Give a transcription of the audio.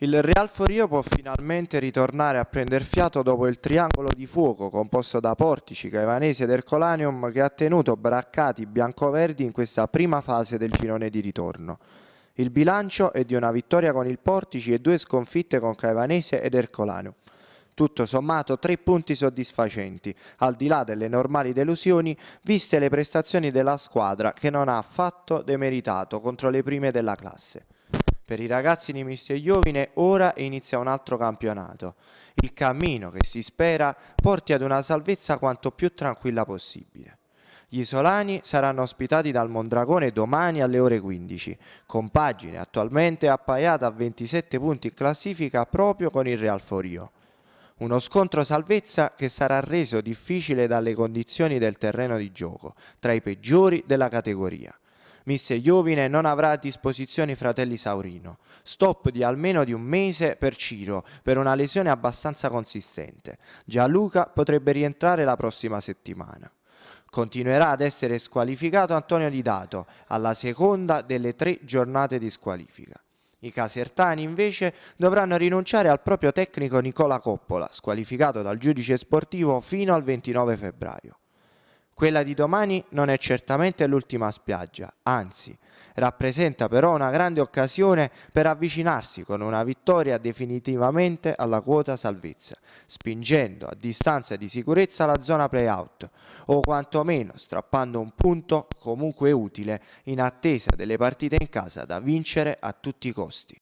Il Real Forio può finalmente ritornare a prender fiato dopo il triangolo di fuoco composto da Portici, Caivanese ed Ercolanium che ha tenuto braccati biancoverdi in questa prima fase del girone di ritorno. Il bilancio è di una vittoria con il Portici e due sconfitte con Caivanese ed Ercolanium. Tutto sommato tre punti soddisfacenti, al di là delle normali delusioni, viste le prestazioni della squadra che non ha affatto demeritato contro le prime della classe. Per i ragazzi di Mistio Giovine ora inizia un altro campionato. Il cammino che si spera porti ad una salvezza quanto più tranquilla possibile. Gli isolani saranno ospitati dal Mondragone domani alle ore 15, con Pagine attualmente appaiata a 27 punti in classifica proprio con il Real Forio. Uno scontro salvezza che sarà reso difficile dalle condizioni del terreno di gioco, tra i peggiori della categoria. Mister Giovine non avrà a disposizione i fratelli Saurino. Stop di almeno di un mese per Ciro, per una lesione abbastanza consistente. Gianluca potrebbe rientrare la prossima settimana. Continuerà ad essere squalificato Antonio Didato alla seconda delle tre giornate di squalifica. I casertani invece dovranno rinunciare al proprio tecnico Nicola Coppola, squalificato dal giudice sportivo fino al 29 febbraio. Quella di domani non è certamente l'ultima spiaggia, anzi rappresenta però una grande occasione per avvicinarsi con una vittoria definitivamente alla quota salvezza, spingendo a distanza di sicurezza la zona playout o quantomeno strappando un punto comunque utile in attesa delle partite in casa da vincere a tutti i costi.